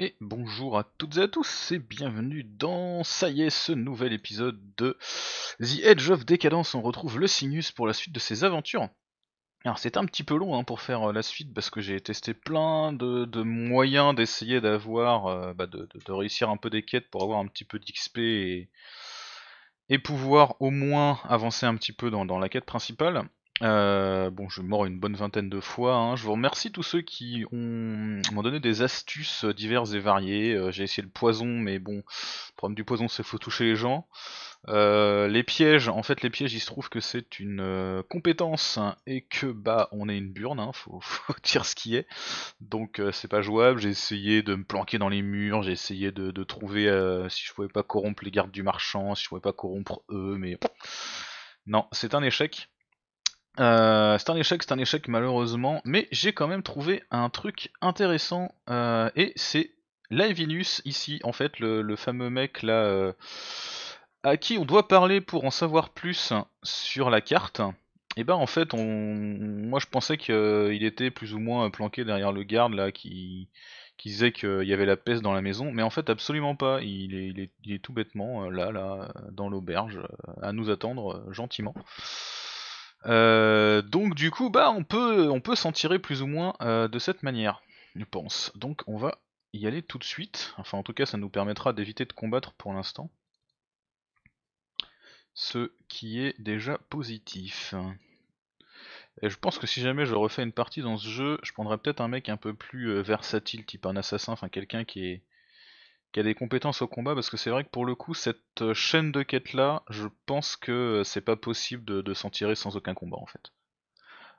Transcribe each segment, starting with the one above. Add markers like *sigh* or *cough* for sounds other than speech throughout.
Et bonjour à toutes et à tous et bienvenue dans, ça y est, ce nouvel épisode de The Edge of Decadence. On retrouve le Sinus pour la suite de ses aventures. Alors c'est un petit peu long hein, pour faire euh, la suite parce que j'ai testé plein de, moyens d'essayer d'avoir, euh, bah, de, réussir un peu des quêtes pour avoir un petit peu d'XP et, pouvoir au moins avancer un petit peu dans la quête principale. Euh, bon, je mords une bonne vingtaine de fois. Hein. Je vous remercie tous ceux qui ont, m'ont donné des astuces euh, diverses et variées. Euh, j'ai essayé le poison, mais bon, le problème du poison, c'est faut toucher les gens. les pièges, en fait, les pièges, il se trouve que c'est une compétence hein, et que bah, on est une burne. Hein, faut, *laughs* faut, dire ce qui est. Donc, c'est pas jouable. J'ai essayé de me planquer dans les murs. J'ai essayé de, de trouver si je pouvais pas corrompre les gardes du marchand, si je pouvais pas corrompre eux, mais non, c'est un échec. Euh, c'est un échec, c'est un échec malheureusement, mais j'ai quand même trouvé un truc intéressant euh, et c'est Laevinus ici, en fait, le, fameux mec là euh, à qui on doit parler pour en savoir plus sur la carte. Et eh ben en fait, on, moi je pensais qu'il était plus ou moins planqué derrière le garde là qui, disait qu'il y avait la peste dans la maison, mais en fait absolument pas. Il est, il est tout bêtement là là dans l'auberge à nous attendre gentiment. Euh, donc du coup, bah, on peut, on peut s'en tirer plus ou moins euh, de cette manière, je pense. Donc on va y aller tout de suite. Enfin, en tout cas, ça nous permettra d'éviter de combattre pour l'instant. Ce qui est déjà positif. Et je pense que si jamais je refais une partie dans ce jeu, je prendrais peut-être un mec un peu plus euh, versatile, type un assassin, enfin quelqu'un qui est qui a des compétences au combat parce que c'est vrai que pour le coup cette euh, chaîne de quête là je pense que euh, c'est pas possible de, s'en tirer sans aucun combat en fait.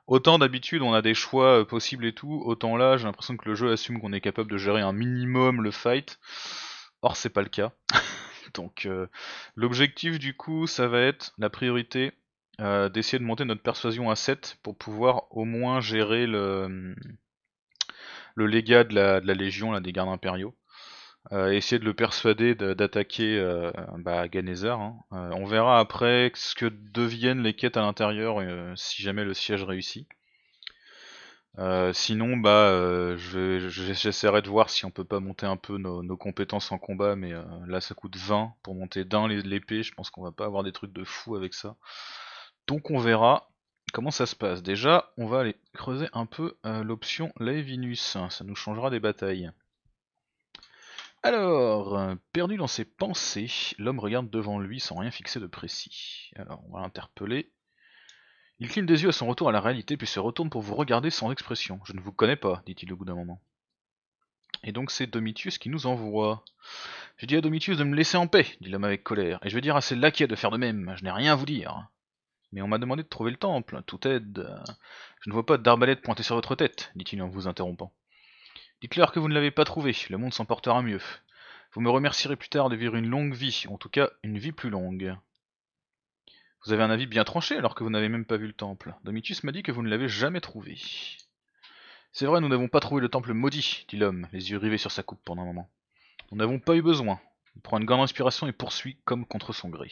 Autant d'habitude on a des choix euh, possibles et tout, autant là j'ai l'impression que le jeu assume qu'on est capable de gérer un minimum le fight, or c'est pas le cas. *laughs* Donc l'objectif du coup ça va être la priorité d'essayer de monter notre persuasion à 7 pour pouvoir au moins gérer le, hum, le légat de la, de la légion là, des gardes impériaux. Euh, essayer de le persuader d'attaquer euh, bah, Ganesar. Hein. Euh, on verra après ce que deviennent les quêtes à l'intérieur si jamais le siège réussit. sinon, bah, j'essaierai de voir si on peut pas monter un peu nos, compétences en combat, mais là ça coûte 20 pour monter d'un l'épée. Je pense qu'on va pas avoir des trucs de fou avec ça. Donc on verra comment ça se passe. Déjà, on va aller creuser un peu l'option Laevinus. Ça nous changera des batailles. Alors, euh, perdu dans ses pensées, l'homme regarde devant lui sans rien fixer de précis. Alors, on va l'interpeller. Il cligne des yeux à son retour à la réalité, puis se retourne pour vous regarder sans expression. Je ne vous connais pas, dit-il au bout d'un moment. Et donc c'est Domitius qui nous envoie. Je dis à Domitius de me laisser en paix, dit l'homme avec colère, et je vais dire à ses laquais de faire de même, je n'ai rien à vous dire. Mais on m'a demandé de trouver le temple, tout aide. Je ne vois pas d'arbalète pointée sur votre tête, dit-il en vous interrompant. Dites-leur que vous ne l'avez pas trouvé, le monde s'en portera mieux. Vous me remercierez plus tard de vivre une longue vie, en tout cas une vie plus longue. Vous avez un avis bien tranché alors que vous n'avez même pas vu le temple. Domitius m'a dit que vous ne l'avez jamais trouvé. C'est vrai, nous n'avons pas trouvé le temple maudit, dit l'homme, les yeux rivés sur sa coupe pendant un moment. Nous n'avons pas eu besoin. Il prend une grande inspiration et poursuit comme contre son gré.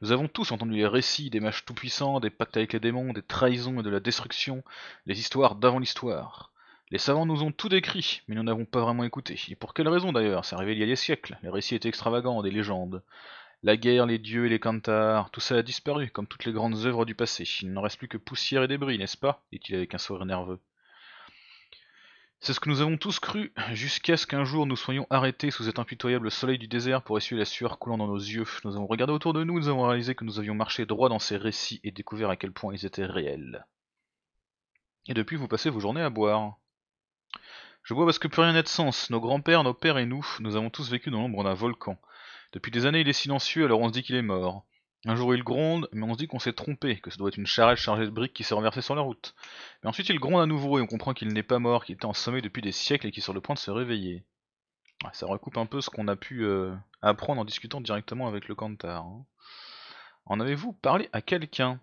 Nous avons tous entendu les récits des mages tout-puissants, des pactes avec les démons, des trahisons et de la destruction, les histoires d'avant l'histoire. Les savants nous ont tout décrit, mais nous n'avons pas vraiment écouté. Et pour quelle raison d'ailleurs C'est arrivé il y a des siècles, les récits étaient extravagants, des légendes. La guerre, les dieux et les cantars, tout ça a disparu, comme toutes les grandes œuvres du passé. Il n'en reste plus que poussière et débris, n'est-ce pas dit-il avec un sourire nerveux. C'est ce que nous avons tous cru, jusqu'à ce qu'un jour nous soyons arrêtés sous cet impitoyable soleil du désert pour essuyer la sueur coulant dans nos yeux. Nous avons regardé autour de nous, nous avons réalisé que nous avions marché droit dans ces récits et découvert à quel point ils étaient réels. Et depuis, vous passez vos journées à boire. Je vois parce que plus rien n'a de sens. Nos grands-pères, nos pères et nous, nous avons tous vécu dans l'ombre d'un volcan. Depuis des années, il est silencieux, alors on se dit qu'il est mort. Un jour il gronde, mais on se dit qu'on s'est trompé, que ça doit être une charrette chargée de briques qui s'est renversée sur la route. Mais ensuite il gronde à nouveau et on comprend qu'il n'est pas mort, qu'il était en sommeil depuis des siècles et qu'il est sur le point de se réveiller. Ça recoupe un peu ce qu'on a pu euh, apprendre en discutant directement avec le Cantar. Hein. En avez-vous parlé à quelqu'un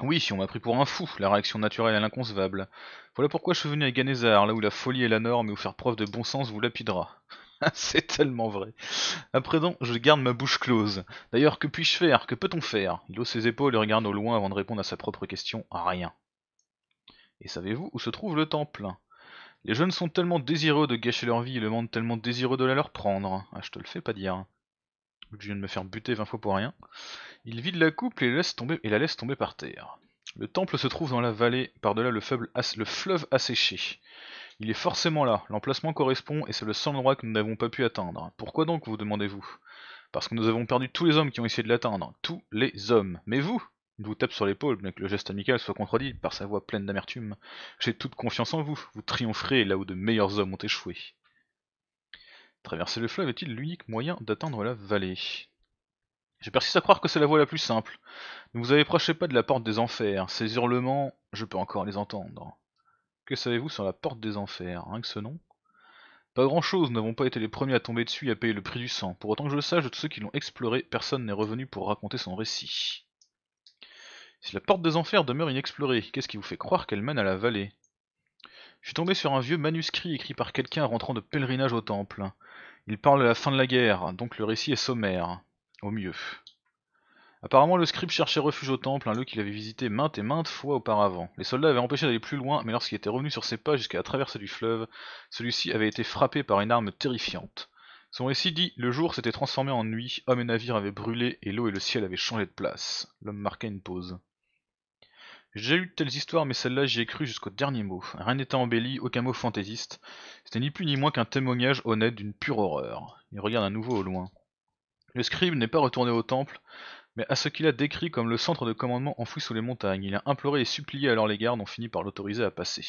oui, si on m'a pris pour un fou, la réaction naturelle à l'inconcevable. Voilà pourquoi je suis venu à Ganesar, là où la folie est la norme et où faire preuve de bon sens vous lapidera. *laughs* C'est tellement vrai. Après donc, je garde ma bouche close. D'ailleurs, que puis-je faire Que peut-on faire Il hausse ses épaules et regarde au loin avant de répondre à sa propre question rien. Et savez-vous où se trouve le temple Les jeunes sont tellement désireux de gâcher leur vie et le monde tellement désireux de la leur prendre. Ah, je te le fais pas dire je viens de me faire buter 20 fois pour rien. Il vide la coupe et, et la laisse tomber par terre. Le temple se trouve dans la vallée, par-delà le, le, fleuve asséché. Il est forcément là, l'emplacement correspond et c'est le seul endroit que nous n'avons pas pu atteindre. Pourquoi donc, vous demandez-vous Parce que nous avons perdu tous les hommes qui ont essayé de l'atteindre. Tous les hommes. Mais vous Il vous tape sur l'épaule, bien que le geste amical soit contredit par sa voix pleine d'amertume. J'ai toute confiance en vous, vous triompherez là où de meilleurs hommes ont échoué. Traverser le fleuve est-il l'unique moyen d'atteindre la vallée Je persiste à croire que c'est la voie la plus simple. Ne vous approchez pas de la porte des enfers, ces hurlements, je peux encore les entendre. Que savez-vous sur la porte des enfers, rien que ce nom Pas grand-chose, nous n'avons pas été les premiers à tomber dessus et à payer le prix du sang. Pour autant que je le sache, de tous ceux qui l'ont exploré, personne n'est revenu pour raconter son récit. Si la porte des enfers demeure inexplorée, qu'est-ce qui vous fait croire qu'elle mène à la vallée Je suis tombé sur un vieux manuscrit écrit par quelqu'un rentrant de pèlerinage au temple. Il parle de la fin de la guerre, donc le récit est sommaire, au mieux. Apparemment, le scribe cherchait refuge au temple, un lieu qu'il avait visité maintes et maintes fois auparavant. Les soldats avaient empêché d'aller plus loin, mais lorsqu'il était revenu sur ses pas jusqu'à la traversée du fleuve, celui-ci avait été frappé par une arme terrifiante. Son récit dit Le jour s'était transformé en nuit, hommes et navires avaient brûlé, et l'eau et le ciel avaient changé de place. L'homme marqua une pause. J'ai eu de telles histoires, mais celle-là j'y ai cru jusqu'au dernier mot. Rien n'était embelli, aucun mot fantaisiste. C'était ni plus ni moins qu'un témoignage honnête d'une pure horreur. Il regarde à nouveau au loin. Le scribe n'est pas retourné au temple, mais à ce qu'il a décrit comme le centre de commandement enfoui sous les montagnes. Il a imploré et supplié alors les gardes ont fini par l'autoriser à passer.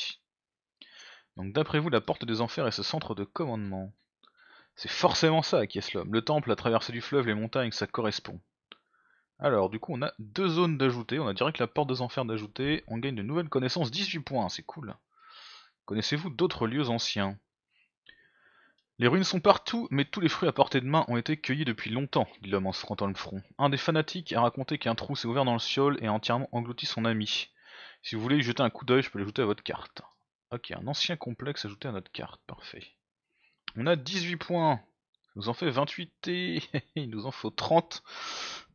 Donc d'après vous, la porte des enfers est ce centre de commandement. C'est forcément ça, qui est l'homme. Le temple, la traversée du fleuve, les montagnes, ça correspond. Alors, du coup, on a deux zones d'ajouter. On a direct la porte des enfers d'ajouter. On gagne de nouvelles connaissances, 18 points, c'est cool. Connaissez-vous d'autres lieux anciens Les ruines sont partout, mais tous les fruits à portée de main ont été cueillis depuis longtemps, dit l'homme en se frottant le front. Un des fanatiques a raconté qu'un trou s'est ouvert dans le sol et a entièrement englouti son ami. Si vous voulez y jeter un coup d'œil, je peux l'ajouter à votre carte. Ok, un ancien complexe ajouté à notre carte, parfait. On a 18 points, ça nous en fait 28 et *laughs* il nous en faut 30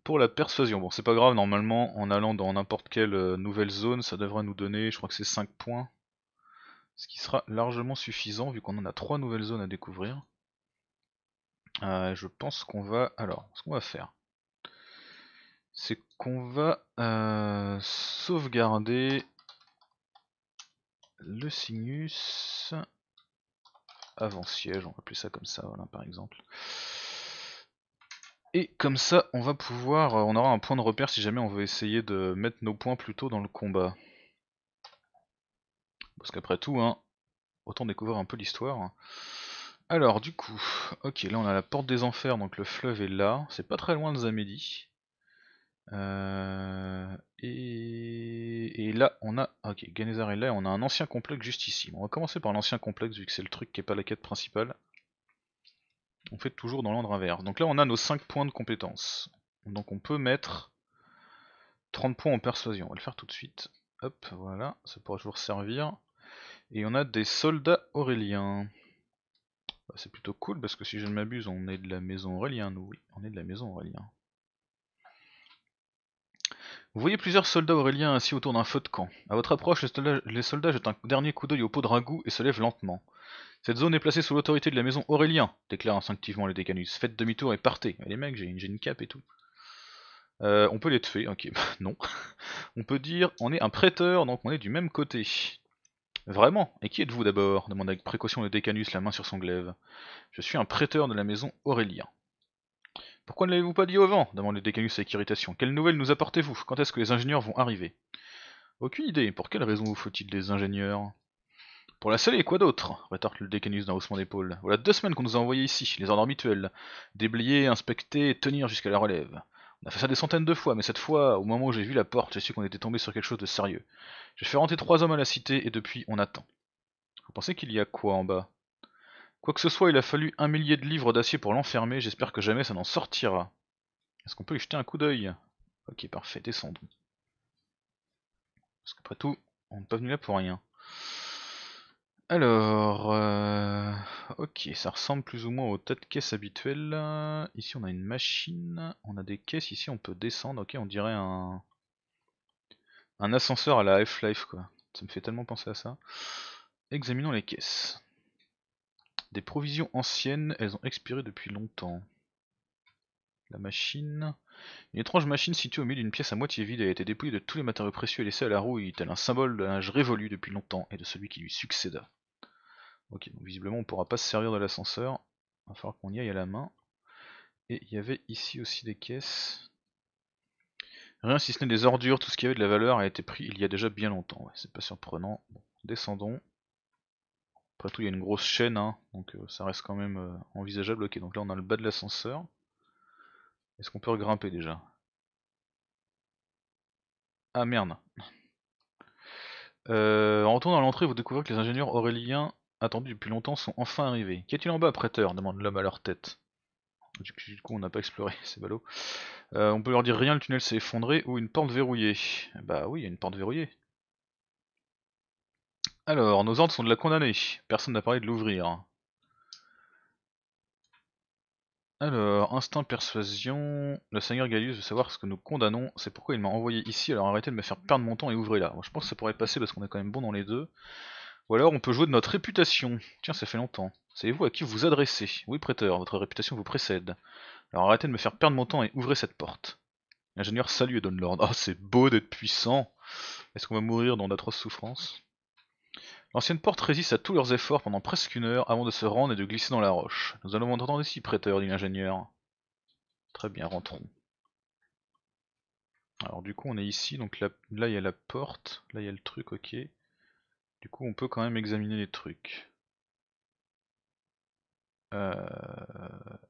pour la persuasion. Bon, c'est pas grave, normalement, en allant dans n'importe quelle euh, nouvelle zone, ça devrait nous donner, je crois que c'est 5 points. Ce qui sera largement suffisant, vu qu'on en a 3 nouvelles zones à découvrir. Euh, je pense qu'on va... Alors, ce qu'on va faire, c'est qu'on va euh, sauvegarder le sinus avant siège, on va appeler ça comme ça, voilà, par exemple. Et comme ça, on va pouvoir, euh, on aura un point de repère si jamais on veut essayer de mettre nos points plus tôt dans le combat. Parce qu'après tout, hein, autant découvrir un peu l'histoire. Alors du coup, ok, là on a la porte des enfers, donc le fleuve est là, c'est pas très loin de Zamélie euh, et, là, on a. Ok, Ganesar est là on a un ancien complexe juste ici. on va commencer par l'ancien complexe vu que c'est le truc qui est pas la quête principale on fait toujours dans l'ordre inverse. Donc là on a nos 5 points de compétence. Donc on peut mettre 30 points en persuasion, on va le faire tout de suite. Hop, voilà, ça pourra toujours servir. Et on a des soldats auréliens. Bah, c'est plutôt cool parce que si je ne m'abuse, on est de la maison Aurélien, nous, oui, on est de la maison Aurélien. Vous voyez plusieurs soldats auréliens assis autour d'un feu de camp. À votre approche, les soldats, jettent un dernier coup d'œil au pot de ragoût et se lèvent lentement. Cette zone est placée sous l'autorité de la maison Aurélien, déclare instinctivement le décanus. Faites demi-tour et partez. Ah, les mecs, j'ai une, une cape et tout. Euh, on peut les tuer, ok, *laughs* non. On peut dire, on est un prêteur, donc on est du même côté. Vraiment Et qui êtes-vous d'abord demande avec précaution le décanus, la main sur son glaive. Je suis un prêteur de la maison Aurélien. Pourquoi ne l'avez-vous pas dit au vent le Décanus avec irritation. Quelles nouvelles nous apportez-vous Quand est-ce que les ingénieurs vont arriver Aucune idée. Pour quelle raison vous faut-il des ingénieurs Pour la salle et quoi d'autre rétorque le Décanus d'un haussement d'épaule. Voilà deux semaines qu'on nous a envoyés ici, les ordres habituels. Déblayer, inspecter, tenir jusqu'à la relève. On a fait ça des centaines de fois, mais cette fois, au moment où j'ai vu la porte, j'ai su qu'on était tombé sur quelque chose de sérieux. J'ai fait rentrer trois hommes à la cité, et depuis, on attend. Vous pensez qu'il y a quoi en bas Quoi que ce soit, il a fallu un millier de livres d'acier pour l'enfermer, j'espère que jamais ça n'en sortira. Est-ce qu'on peut y jeter un coup d'œil Ok, parfait, descendons. Parce qu'après tout, on n'est pas venu là pour rien. Alors, euh, ok, ça ressemble plus ou moins au tas de caisses habituelles. Ici on a une machine, on a des caisses, ici on peut descendre, ok, on dirait un, un ascenseur à la half life quoi. Ça me fait tellement penser à ça. Examinons les caisses. Des provisions anciennes, elles ont expiré depuis longtemps. La machine... Une étrange machine située au milieu d'une pièce à moitié vide a été dépouillée de tous les matériaux précieux et laissée à la rouille, tel un symbole de l'âge révolu depuis longtemps et de celui qui lui succéda. Ok, donc visiblement on pourra pas se servir de l'ascenseur. Il va falloir qu'on y aille à la main. Et il y avait ici aussi des caisses. Rien si ce n'est des ordures, tout ce qui avait de la valeur a été pris il y a déjà bien longtemps. c'est pas surprenant. descendons. Après tout, il y a une grosse chaîne, hein, donc euh, ça reste quand même euh, envisageable. Ok, donc là on a le bas de l'ascenseur. Est-ce qu'on peut regrimper déjà Ah merde euh, En retournant à l'entrée, vous découvrez que les ingénieurs auréliens, attendus depuis longtemps, sont enfin arrivés. Qu'y a-t-il en bas, prêteur demande l'homme à leur tête. Du coup, on n'a pas exploré, *laughs* c'est ballot. on peut leur dire rien, le tunnel s'est effondré ou une porte verrouillée. Bah oui, il y a une porte verrouillée. Alors, nos ordres sont de la condamner. Personne n'a parlé de l'ouvrir. Alors, instinct persuasion. Le seigneur Galius veut savoir ce que nous condamnons. C'est pourquoi il m'a envoyé ici, alors arrêtez de me faire perdre mon temps et ouvrez là. je pense que ça pourrait passer parce qu'on est quand même bon dans les deux. Ou alors on peut jouer de notre réputation. Tiens, ça fait longtemps. Savez-vous à qui vous adressez Oui, prêteur, votre réputation vous précède. Alors arrêtez de me faire perdre mon temps et ouvrez cette porte. L'ingénieur salue et donne l'ordre. oh, c'est beau d'être puissant Est-ce qu'on va mourir dans d'atroces souffrances L'ancienne porte résiste à tous leurs efforts pendant presque une heure avant de se rendre et de glisser dans la roche. Nous allons entendre ici, prêteur, dit l'ingénieur. Très bien, rentrons. Alors du coup on est ici, donc là il y a la porte, là il y a le truc, ok. Du coup on peut quand même examiner les trucs. Euh,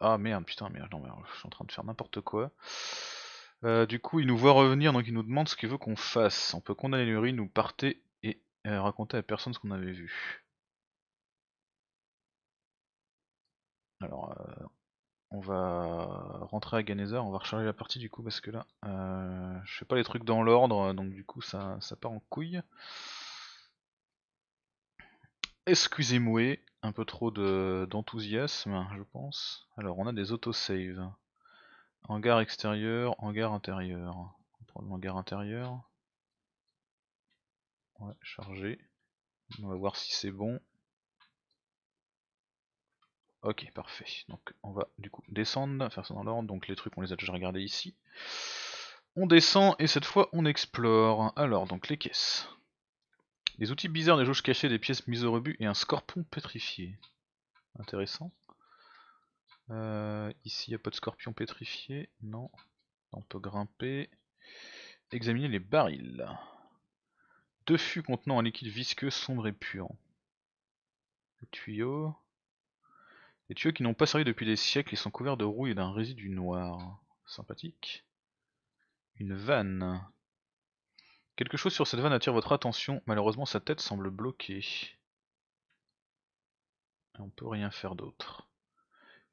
ah merde, putain, merde, non, je suis en train de faire n'importe quoi. Euh, du coup, il nous voit revenir, donc il nous demande ce qu'il veut qu'on fasse. On peut condamner l'urine ou partir raconter à personne ce qu'on avait vu. Alors, euh, on va rentrer à Ganesar on va recharger la partie du coup, parce que là, euh, je fais pas les trucs dans l'ordre, donc du coup, ça, part en couille. Excusez-moi, un peu trop d'enthousiasme, je pense. Alors, on a des autosaves. Hangar extérieur, hangar intérieur. On prend le hangar intérieur chargé. On va voir si c'est bon. Ok, parfait. Donc on va du coup descendre, faire ça dans l'ordre. Donc les trucs, on les a déjà regardés ici. On descend et cette fois on explore. Alors, donc les caisses. les outils bizarres, des jauges cachées, des pièces mises au rebut et un scorpion pétrifié. Intéressant. Euh, ici, il n'y a pas de scorpion pétrifié. Non. On peut grimper. Examiner les barils deux fûts contenant un liquide visqueux, sombre et puant. Les tuyaux. Les tuyaux qui n'ont pas servi depuis des siècles et sont couverts de rouille et d'un résidu noir. Sympathique. Une vanne. Quelque chose sur cette vanne attire votre attention, malheureusement sa tête semble bloquée. Et on peut rien faire d'autre.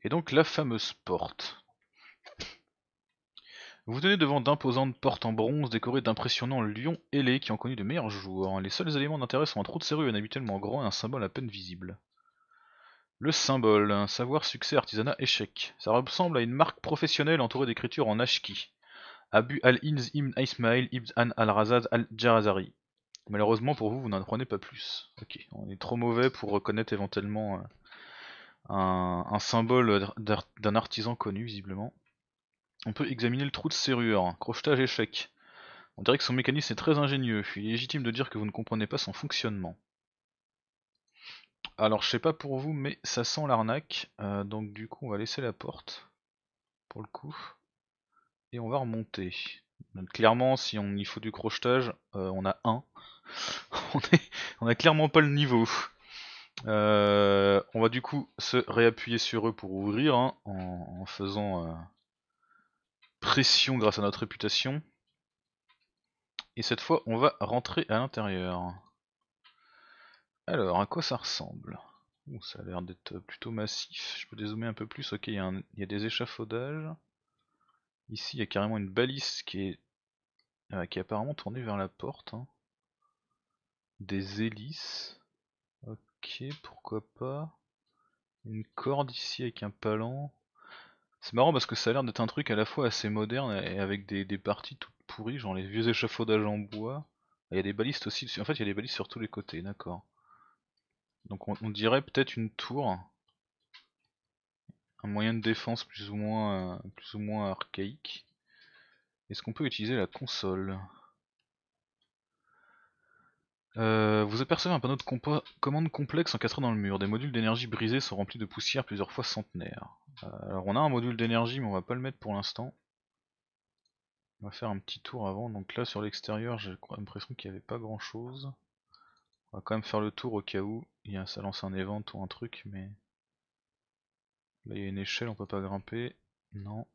Et donc la fameuse porte. Vous tenez devant d'imposantes portes en bronze décorées d'impressionnants lions ailés qui ont connu de meilleurs jours. Les seuls éléments d'intérêt sont un trou de serrure inhabituellement grand et un symbole à peine visible. Le symbole, un savoir succès artisanat échec. Ça ressemble à une marque professionnelle entourée d'écritures en ashki. Abu al-Inz ibn Ismail ibn al-Razad al-Jarazari. Malheureusement pour vous, vous n'en prenez pas plus. Ok, on est trop mauvais pour reconnaître éventuellement euh, un symbole d'un artisan connu visiblement. On peut examiner le trou de serrure. Crochetage échec. On dirait que son mécanisme est très ingénieux. Il est légitime de dire que vous ne comprenez pas son fonctionnement. Alors je sais pas pour vous, mais ça sent l'arnaque. Euh, donc du coup on va laisser la porte. Pour le coup. Et on va remonter. clairement si on y faut du crochetage, euh, on a un. *laughs* on, n'a a clairement pas le niveau. Euh, on va du coup se réappuyer sur eux pour ouvrir hein, en, faisant pression grâce à notre réputation. Et cette fois, on va rentrer à l'intérieur. Alors, à quoi ça ressemble Ça a l'air d'être plutôt massif. Je peux dézoomer un peu plus. Ok, il y, a des échafaudages. Ici, il y a carrément une balise qui est, euh, qui apparemment tournée vers la porte. Hein. Des hélices. Ok, pourquoi pas. Une corde ici avec un palan. C'est marrant parce que ça a l'air d'être un truc à la fois assez moderne et avec des, parties toutes pourries, genre les vieux échafaudages en bois. Il y a des balistes aussi, en fait il y a des balistes sur tous les côtés, d'accord. Donc on, dirait peut-être une tour. Un moyen de défense plus ou moins, euh, plus ou moins archaïque. Est-ce qu'on peut utiliser la console euh, vous apercevez un panneau de commande complexe encastré dans le mur. Des modules d'énergie brisés sont remplis de poussière plusieurs fois centenaires euh, alors on a un module d'énergie mais on va pas le mettre pour l'instant. On va faire un petit tour avant. Donc là sur l'extérieur j'ai l'impression qu'il n'y avait pas grand chose. On va quand même faire le tour au cas où il y a, ça lance un event ou un truc mais... Là il y a une échelle, on peut pas grimper. Non.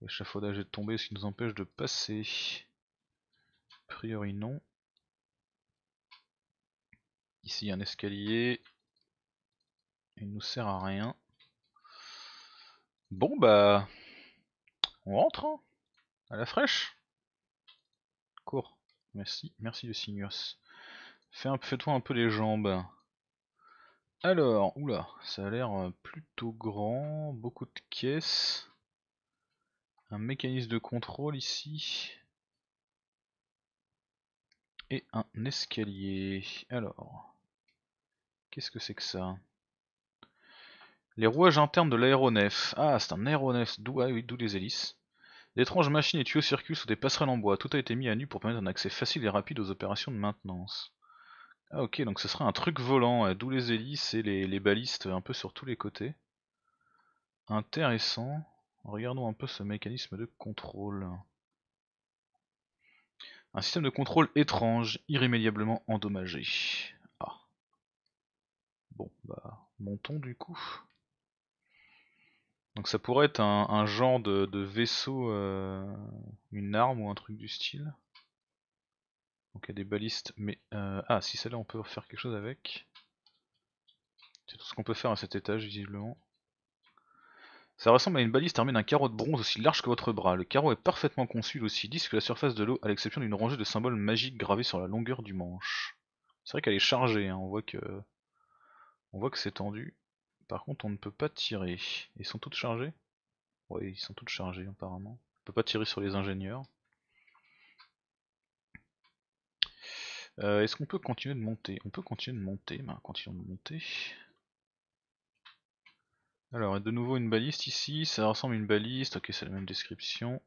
L'échafaudage est tombé, ce qui nous empêche de passer. A priori non. Ici il y a un escalier, il nous sert à rien. Bon bah... On rentre, hein À la fraîche Cours. Merci, merci de Signos. Fais un... Fais-toi un peu les jambes. Alors, oula, ça a l'air euh, plutôt grand, beaucoup de caisses. Un mécanisme de contrôle ici. Et un escalier. Alors, qu'est-ce que c'est que ça les rouages internes de l'aéronef. Ah, c'est un aéronef, d'où ah, oui, les hélices. D'étranges machines et tuyaux circulent sous des passerelles en bois. Tout a été mis à nu pour permettre un accès facile et rapide aux opérations de maintenance. Ah ok, donc ce sera un truc volant, d'où les hélices et les, les, balistes un peu sur tous les côtés. Intéressant. Regardons un peu ce mécanisme de contrôle. Un système de contrôle étrange, irrémédiablement endommagé. Ah. Bon, bah, montons du coup. Donc ça pourrait être un, genre de, vaisseau, euh, une arme ou un truc du style. Donc il y a des balistes, mais... Euh, ah, si celle-là on peut faire quelque chose avec. C'est tout ce qu'on peut faire à cet étage, visiblement. Ça ressemble à une baliste armée d'un carreau de bronze aussi large que votre bras. Le carreau est parfaitement conçu, aussi lisse que la surface de l'eau, à l'exception d'une rangée de symboles magiques gravés sur la longueur du manche. C'est vrai qu'elle est chargée, hein. on voit que... On voit que c'est tendu. Par contre, on ne peut pas tirer. Ils sont toutes chargés Oui, ils sont toutes chargés apparemment. On ne peut pas tirer sur les ingénieurs. Euh, est-ce qu'on peut continuer de monter On peut continuer de monter, ben, continuons de monter. Alors, de nouveau une baliste ici, ça ressemble à une baliste, ok, c'est la même description.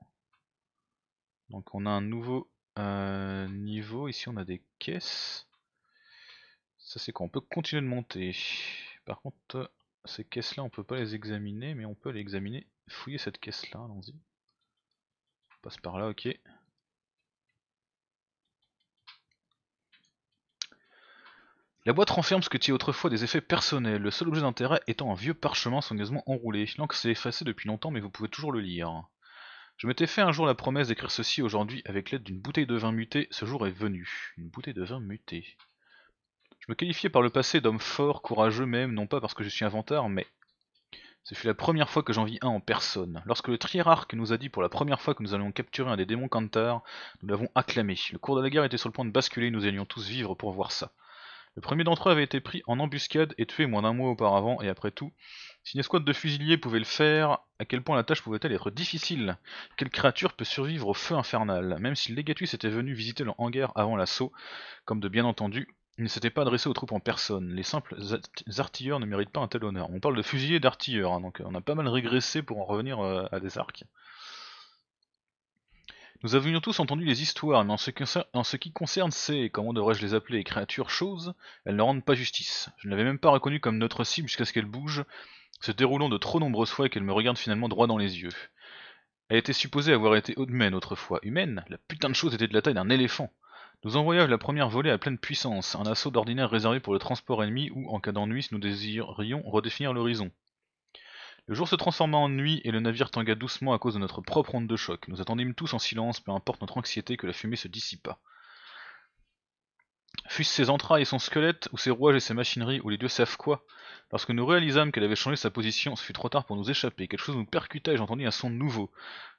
Donc on a un nouveau euh, niveau, ici on a des caisses. Ça c'est quoi On peut continuer de monter. Par contre, ces caisses-là, on ne peut pas les examiner, mais on peut les examiner. Fouiller cette caisse-là, allons-y. On passe par là, ok. La boîte renferme ce que tu autrefois des effets personnels, le seul objet d'intérêt étant un vieux parchemin soigneusement enroulé. L'encre s'est effacée depuis longtemps, mais vous pouvez toujours le lire. Je m'étais fait un jour la promesse d'écrire ceci aujourd'hui avec l'aide d'une bouteille de vin muté, ce jour est venu. Une bouteille de vin muté me qualifier par le passé d'homme fort, courageux même, non pas parce que je suis inventeur, mais... Ce fut la première fois que j'en vis un en personne. Lorsque le triérarque nous a dit pour la première fois que nous allions capturer un des démons Kantar, nous l'avons acclamé. Le cours de la guerre était sur le point de basculer nous allions tous vivre pour voir ça. Le premier d'entre eux avait été pris en embuscade et tué moins d'un mois auparavant, et après tout, si une escouade de fusiliers pouvait le faire, à quel point la tâche pouvait-elle être difficile Quelle créature peut survivre au feu infernal Même si le Legatus était venu visiter le hangar avant l'assaut, comme de bien entendu, il ne s'était pas adressé aux troupes en personne. Les simples artilleurs ne méritent pas un tel honneur. On parle de fusiliers et d'artilleurs, hein, donc euh, on a pas mal régressé pour en revenir euh, à des arcs. Nous avions tous entendu les histoires, mais en ce, qui concerne, ces, comment devrais-je les appeler, créatures, choses, elles ne rendent pas justice. Je ne l'avais même pas reconnue comme notre cible jusqu'à ce qu'elle bouge, se déroulant de trop nombreuses fois et qu'elle me regarde finalement droit dans les yeux. Elle était supposée avoir été autrefois. Humaine La putain de chose était de la taille d'un éléphant. Nous envoyâmes la première volée à pleine puissance, un assaut d'ordinaire réservé pour le transport ennemi où, en cas d'ennui, nous désirions redéfinir l'horizon. Le jour se transforma en nuit et le navire tangua doucement à cause de notre propre onde de choc. Nous attendîmes tous en silence, peu importe notre anxiété, que la fumée se dissipât. Fût-ce ses entrailles et son squelette, ou ses rouages et ses machineries, ou les dieux savent quoi lorsque nous réalisâmes qu'elle avait changé sa position, ce fut trop tard pour nous échapper. Quelque chose nous percuta et j'entendis un son nouveau.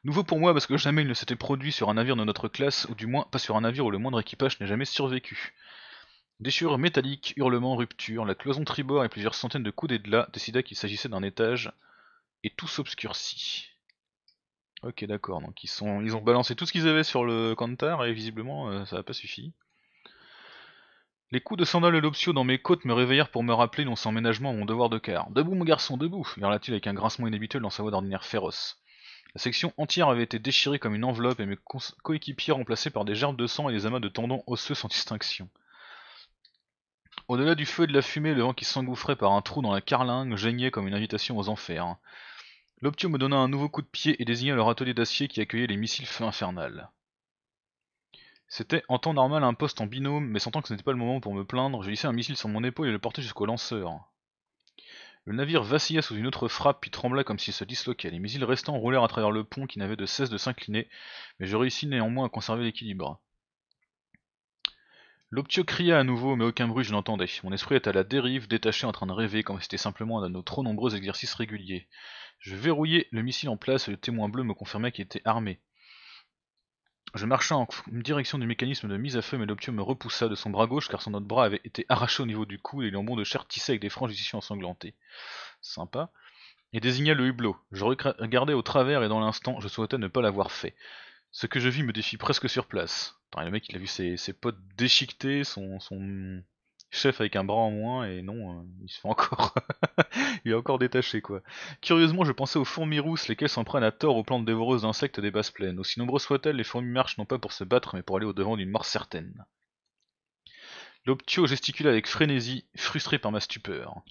Nouveau pour moi parce que jamais il ne s'était produit sur un navire de notre classe, ou du moins pas sur un navire où le moindre équipage n'ait jamais survécu. Déchirure métallique, hurlement, rupture, la cloison tribord et plusieurs centaines de coups de là décida qu'il s'agissait d'un étage, et tout s'obscurcit. Ok d'accord, donc ils, sont, ils ont balancé tout ce qu'ils avaient sur le cantar et visiblement euh, ça n'a pas suffi. Les coups de sandales de l'optio dans mes côtes me réveillèrent pour me rappeler non sans ménagement mon devoir de quart. Debout mon garçon, debout hurla-t-il avec un grincement inhabituel dans sa voix d'ordinaire féroce. La section entière avait été déchirée comme une enveloppe et mes coéquipiers remplacés par des gerbes de sang et des amas de tendons osseux sans distinction. Au-delà du feu et de la fumée, le vent qui s'engouffrait par un trou dans la carlingue geignait comme une invitation aux enfers. L'Optio me donna un nouveau coup de pied et désigna le atelier d'acier qui accueillait les missiles feu infernal. C'était en temps normal un poste en binôme, mais sentant que ce n'était pas le moment pour me plaindre, je lissais un missile sur mon épaule et le portais jusqu'au lanceur. Le navire vacilla sous une autre frappe puis trembla comme s'il se disloquait. Les missiles restants roulèrent à travers le pont qui n'avait de cesse de s'incliner, mais je réussis néanmoins à conserver l'équilibre. L'Optio cria à nouveau, mais aucun bruit je n'entendais. Mon esprit était à la dérive, détaché en train de rêver, comme si c'était simplement un de nos trop nombreux exercices réguliers. Je verrouillai le missile en place et le témoin bleu me confirmait qu'il était armé. Je marchais en direction du mécanisme de mise à feu, mais l'optium me repoussa de son bras gauche car son autre bras avait été arraché au niveau du cou et lambons de chair tissé avec des franges ici ensanglantées. Sympa. Et désigna le hublot. Je regardais au travers et dans l'instant, je souhaitais ne pas l'avoir fait. Ce que je vis me défie presque sur place. Attends, le mec, il a vu ses, ses potes déchiquetés, son, son, chef avec un bras en moins, et non, euh, il se fait encore. *laughs* il est encore détaché, quoi. Curieusement, je pensais aux fourmis rousses, lesquelles s'en prennent à tort aux plantes dévoreuses d'insectes des basses plaines. Aussi nombreuses soient-elles, les fourmis marchent non pas pour se battre, mais pour aller au-devant d'une mort certaine. L'optio gesticula avec frénésie, frustré par ma stupeur.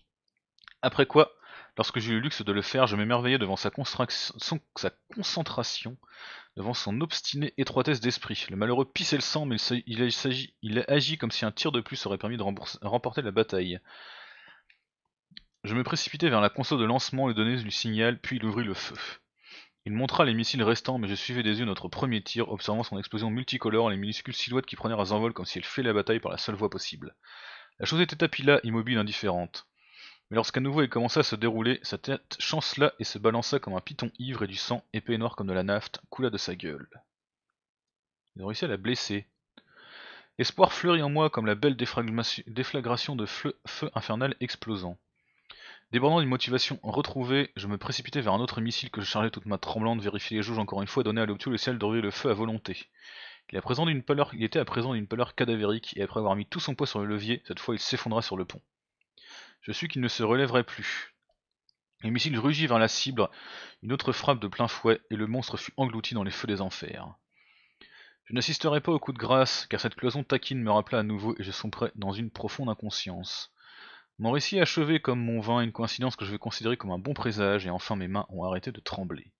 Après quoi, Lorsque eu le luxe de le faire, je m'émerveillais devant sa, concentration, devant son obstinée étroitesse d'esprit. Le malheureux pissait le sang, mais il, agit comme si un tir de plus aurait permis de remporter la bataille. Je me précipitais vers la console de lancement et donnai le signal, puis il ouvrit le feu. Il montra les missiles restants, mais je suivais des yeux notre premier tir, observant son explosion multicolore et les minuscules silhouettes qui prenaient à envol comme si elle fait la bataille par la seule voie possible. La chose était tapis là, immobile, indifférente. Mais lorsqu'à nouveau il commença à se dérouler, sa tête chancela et se balança comme un piton ivre et du sang, épais et noir comme de la nafte, coula de sa gueule. Il ont réussi à la blesser. Espoir fleurit en moi comme la belle déflagration de feu, infernal explosant. Débordant d'une motivation retrouvée, je me précipitais vers un autre missile que je chargeais toute ma tremblante, vérifier les jauges encore une fois, donner à l'obtus le ciel d'ouvrir le feu à volonté. Il, présent pâleur, il était à présent d'une pâleur cadavérique, et après avoir mis tout son poids sur le levier, cette fois il s'effondra sur le pont. Je suis qu'il ne se relèverait plus. Les missiles rugit vers la cible, une autre frappe de plein fouet, et le monstre fut englouti dans les feux des enfers. Je n'assisterai pas au coup de grâce, car cette cloison taquine me rappela à nouveau et je sombrai dans une profonde inconscience. Mon récit achevé comme mon vin, une coïncidence que je vais considérer comme un bon présage, et enfin mes mains ont arrêté de trembler.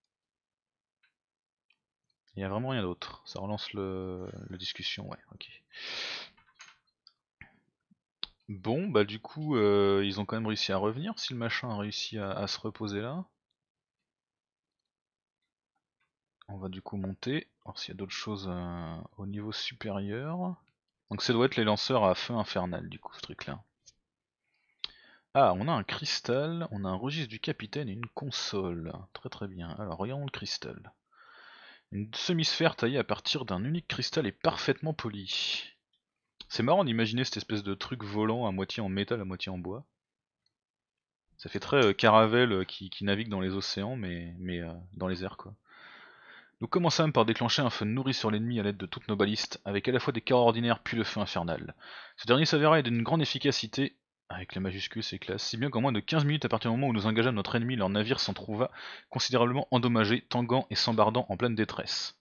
Il n'y a vraiment rien d'autre. Ça relance le... la discussion, ouais, ok. Bon, bah du coup, euh, ils ont quand même réussi à revenir si le machin a réussi à, se reposer là. On va du coup monter, voir s'il y a d'autres choses euh, au niveau supérieur. Donc ça doit être les lanceurs à feu infernal du coup ce truc là. Ah, on a un cristal, on a un registre du capitaine et une console. Très très bien. Alors regardons le cristal. Une semi-sphère taillée à partir d'un unique cristal est parfaitement polie. C'est marrant d'imaginer cette espèce de truc volant à moitié en métal, à moitié en bois. Ça fait très euh, caravelle euh, qui, navigue dans les océans, mais, euh, dans les airs quoi. Nous commençâmes par déclencher un feu nourri sur l'ennemi à l'aide de toutes nos balistes, avec à la fois des carres ordinaires puis le feu infernal. Ce dernier s'avéra d'une grande efficacité, avec la majuscule c'est classe, si bien qu'en moins de 15 minutes à partir du moment où nous engageâmes notre ennemi, leur navire s'en trouva considérablement endommagé, tanguant et s'embardant en pleine détresse.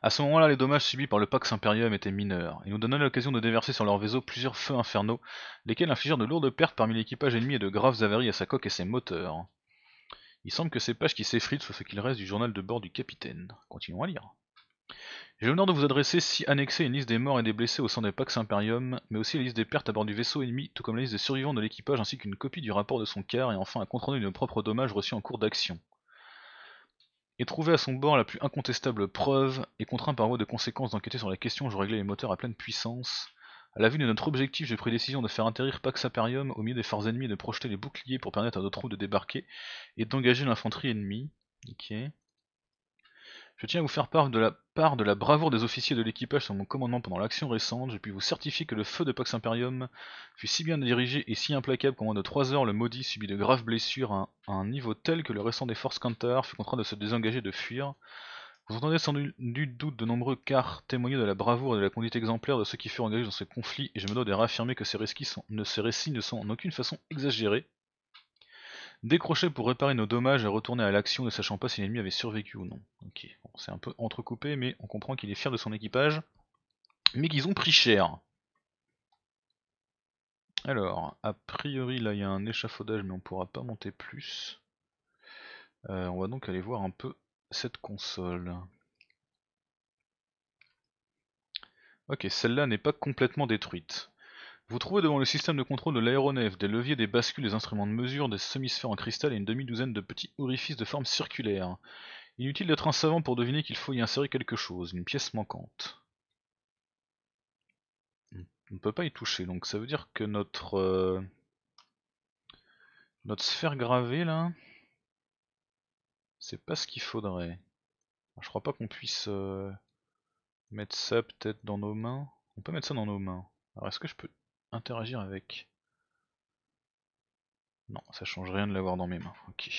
À ce moment-là, les dommages subis par le Pax Imperium étaient mineurs, et nous donnaient l'occasion de déverser sur leur vaisseau plusieurs feux infernaux, lesquels infligèrent de lourdes pertes parmi l'équipage ennemi et de graves avaries à sa coque et ses moteurs. Il semble que ces pages qui s'effritent soient ce qu'il reste du journal de bord du capitaine. Continuons à lire. J'ai l'honneur de vous adresser si annexé une liste des morts et des blessés au sein des Pax Imperium, mais aussi la liste des pertes à bord du vaisseau ennemi, tout comme la liste des survivants de l'équipage ainsi qu'une copie du rapport de son quart et enfin un compte-rendu de nos propres dommages reçus en cours d'action et trouvé à son bord la plus incontestable preuve, et contraint par voie de conséquence d'enquêter sur la question, je réglais les moteurs à pleine puissance. À la vue de notre objectif, j'ai pris décision de faire atterrir Pax Aperium au milieu des forces ennemies et de projeter les boucliers pour permettre à d'autres troupes de débarquer et d'engager l'infanterie ennemie. Je tiens à vous faire part de la part de la bravoure des officiers de l'équipage sur mon commandement pendant l'action récente. Je puis vous certifier que le feu de Pax Imperium fut si bien dirigé et si implacable qu'en moins de 3 heures, le maudit subit de graves blessures à un, niveau tel que le restant des forces Cantar fut contraint de se désengager et de fuir. Vous entendez sans nul doute de nombreux quarts témoigner de la bravoure et de la conduite exemplaire de ceux qui furent engagés dans ce conflit, et je me dois de réaffirmer que ces ne, ces récits ne sont en aucune façon exagérés. Décrocher pour réparer nos dommages et retourner à l'action ne sachant pas si l'ennemi avait survécu ou non. Ok, bon, c'est un peu entrecoupé, mais on comprend qu'il est fier de son équipage, mais qu'ils ont pris cher. Alors, a priori là il y a un échafaudage mais on pourra pas monter plus. Euh, on va donc aller voir un peu cette console. Ok, celle-là n'est pas complètement détruite. Vous trouvez devant le système de contrôle de l'aéronef des leviers, des bascules, des instruments de mesure, des semi-sphères en cristal et une demi-douzaine de petits orifices de forme circulaire. Inutile d'être un savant pour deviner qu'il faut y insérer quelque chose, une pièce manquante. On ne peut pas y toucher, donc ça veut dire que notre, euh, notre sphère gravée là, c'est pas ce qu'il faudrait. Je crois pas qu'on puisse euh, mettre ça peut-être dans nos mains. On peut mettre ça dans nos mains. Alors est-ce que je peux interagir avec Non, ça change rien de l'avoir dans mes mains. Ok.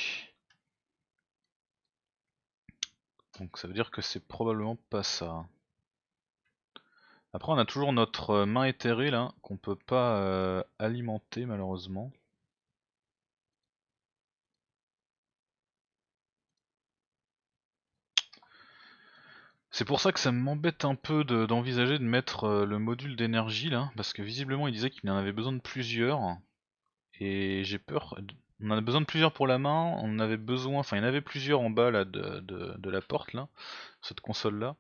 Donc ça veut dire que c'est probablement pas ça. Après on a toujours notre euh, main éthérée là, qu'on peut pas euh, alimenter malheureusement. C'est pour ça que ça m'embête un peu d'envisager de, mettre euh, le module d'énergie là, parce que visiblement il disait qu'il en avait besoin de plusieurs. Et j'ai peur. On en a besoin de plusieurs pour la main, on avait besoin. Enfin il y en avait plusieurs en bas là de, la porte là, cette console là.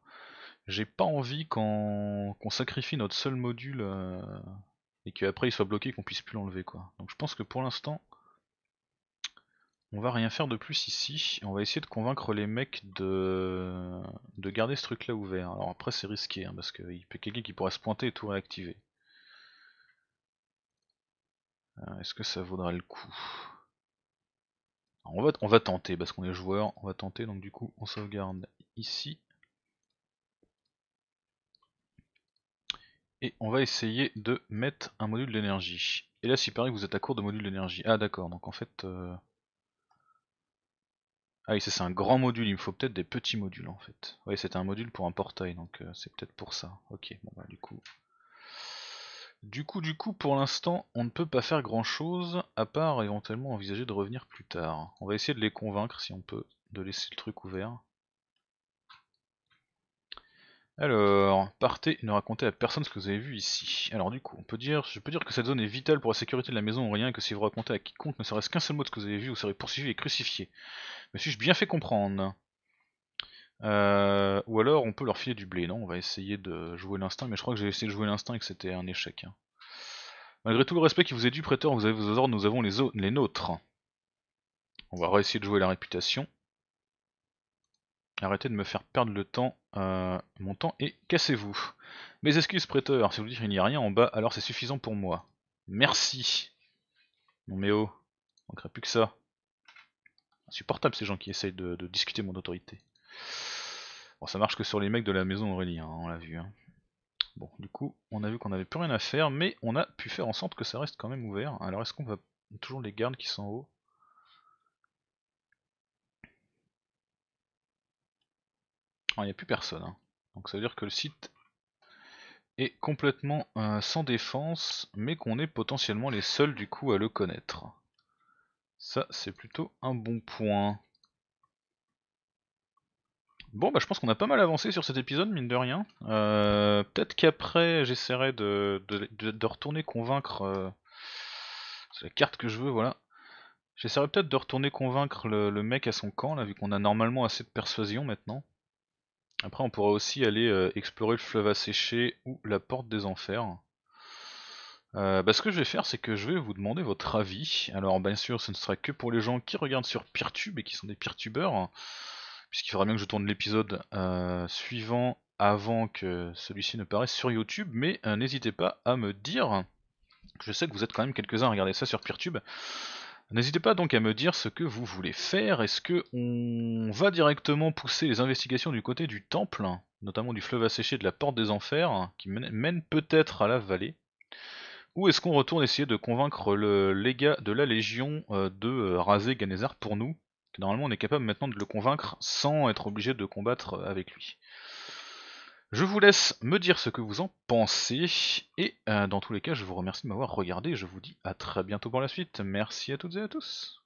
J'ai pas envie qu'on sacrifie notre seul module euh, et qu'après il soit bloqué qu'on puisse plus l'enlever quoi. Donc je pense que pour l'instant on va rien faire de plus ici, on va essayer de convaincre les mecs de, de garder ce truc là ouvert. Alors après c'est risqué, hein, parce qu'il peut quelqu'un qui pourrait se pointer et tout réactiver. Euh, est-ce que ça vaudra le coup on va, on va tenter, parce qu'on est joueur, on va tenter, donc du coup on sauvegarde ici. Et on va essayer de mettre un module d'énergie. Et là s'il paraît que vous êtes à court de module d'énergie. Ah d'accord, donc en fait... Euh, ah oui, c'est un grand module, il me faut peut-être des petits modules en fait. Oui, c'était un module pour un portail, donc euh, c'est peut-être pour ça. Ok, bon bah du coup... Du coup, du coup, pour l'instant, on ne peut pas faire grand-chose, à part éventuellement envisager de revenir plus tard. On va essayer de les convaincre, si on peut, de laisser le truc ouvert. Alors, partez et ne racontez à personne ce que vous avez vu ici. Alors du coup, on peut dire, je peux dire que cette zone est vitale pour la sécurité de la maison ou rien, que si vous racontez à quiconque ne serait-ce qu'un seul mot de ce que vous avez vu, vous serez poursuivi et crucifié. Mais suis-je bien fait comprendre euh, Ou alors on peut leur filer du blé, non On va essayer de jouer l'instinct, mais je crois que j'ai essayé de jouer l'instinct et que c'était un échec. Hein. Malgré tout le respect qui vous est dû, prêteur, vous avez vos ordres, nous avons les, les nôtres. On va réessayer de jouer la réputation. Arrêtez de me faire perdre le temps, euh, mon temps, et cassez-vous. Mes excuses, prêteur, si vous dites qu'il n'y a rien en bas, alors c'est suffisant pour moi. Merci. Non mais oh, manquerait plus que ça. Insupportable ces gens qui essayent de, de, discuter mon autorité. Bon, ça marche que sur les mecs de la maison Aurélie, hein, on l'a vu. Hein. Bon, du coup, on a vu qu'on n'avait plus rien à faire, mais on a pu faire en sorte que ça reste quand même ouvert. Alors, est-ce qu'on va toujours les gardes qui sont en haut il n'y a plus personne. Hein. Donc ça veut dire que le site est complètement euh, sans défense, mais qu'on est potentiellement les seuls du coup à le connaître. Ça c'est plutôt un bon point. Bon bah je pense qu'on a pas mal avancé sur cet épisode mine de rien. Euh, peut-être qu'après j'essaierai de, retourner convaincre... Euh, c'est la carte que je veux, voilà. J'essaierai peut-être de retourner convaincre le, le, mec à son camp, là, vu qu'on a normalement assez de persuasion maintenant. Après, on pourra aussi aller euh, explorer le fleuve asséché ou la porte des enfers. Euh, bah, ce que je vais faire, c'est que je vais vous demander votre avis. Alors, bien sûr, ce ne sera que pour les gens qui regardent sur Peertube et qui sont des Peertubeurs, hein, puisqu'il faudra bien que je tourne l'épisode euh, suivant avant que celui-ci ne paraisse sur YouTube. Mais n'hésitez pas à me dire, je sais que vous êtes quand même quelques-uns à regarder ça sur Peertube, N'hésitez pas donc à me dire ce que vous voulez faire. Est-ce que va directement pousser les investigations du côté du temple, notamment du fleuve asséché de la porte des enfers, qui mène peut-être à la vallée ou est-ce qu'on retourne essayer de convaincre le, légat de la Légion euh, de euh, raser Ganesar pour nous que Normalement on est capable maintenant de le convaincre sans être obligé de combattre euh, avec lui. Je vous laisse me dire ce que vous en pensez, et euh, dans tous les cas, je vous remercie de m'avoir regardé, je vous dis à très bientôt pour la suite, merci à toutes et à tous